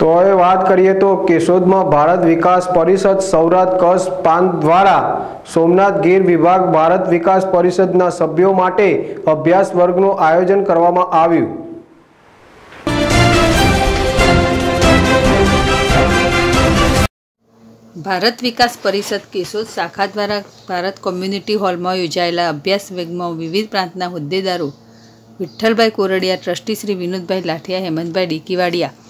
તો હવે વાત કરીએ તો કેશોદમાં ભારત વિકાસ પરિષદ સૌરાત કસ પાન દ્વારા સોમનાથ ગીર વિભાગ ભારત વિકાસ પરિષદના સભ્યો માટે અભ્યાસ વર્ગનું આયોજન કરવામાં આવ્યું ભારત વિકાસ પરિષદ કેશોદ શાખા દ્વારા ભારત કોમ્યુનિટી હોલમાં યોજાયેલા અભ્યાસ વર્ગમાં વિવિધ પ્રાંતના હોદ્દેદારો વિઠ્ઠલભાઈ કોરડિયા ટ્રસ્ટી શ્રી વિનોદભાઈ લાઠિયા હેમંતભાઈ ડીકીવાડિયા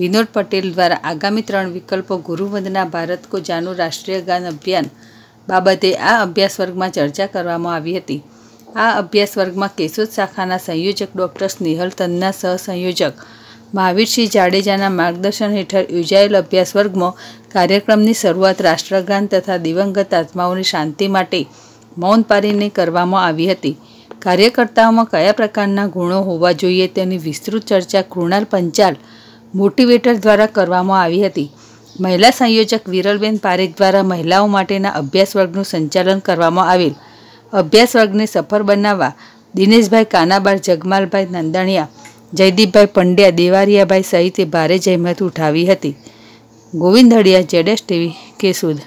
વિનોદ પટેલ દ્વારા આગામી ત્રણ વિકલ્પો ગુરુવંદના ભારત કો જાનું રાષ્ટ્રીય ગાન અભિયાન બાબતે આ અભ્યાસ વર્ગમાં ચર્ચા કરવામાં આવી હતી આ અભ્યાસ વર્ગમાં કેશોદ શાખાના સંયોજક ડૉક્ટર સ્નેહલ તનના સહસંયોજક મહાવીરસિંહ જાડેજાના માર્ગદર્શન હેઠળ યોજાયેલ અભ્યાસ વર્ગમાં કાર્યક્રમની શરૂઆત રાષ્ટ્રગાન તથા દિવંગત આત્માઓની શાંતિ માટે મૌન પારીને કરવામાં આવી હતી કાર્યકર્તાઓમાં કયા પ્રકારના ગુણો હોવા જોઈએ તેની વિસ્તૃત ચર્ચા કૃણાલ પંચાલ મોટિવેટર દ્વારા કરવામાં આવી હતી મહિલા સંયોજક વિરલબેન પારેખ દ્વારા મહિલાઓ માટેના અભ્યાસ વર્ગનું સંચાલન કરવામાં આવેલ અભ્યાસ વર્ગને સફળ બનાવવા દિનેશભાઈ કાનાબાર જગમાલભાઈ નંદણિયા જયદીપભાઈ પંડ્યા દેવારિયાભાઈ સહિતે ભારે જહેમત ઉઠાવી હતી ગોવિંદ હળિયા જેડેશ ટીવી કેસુદ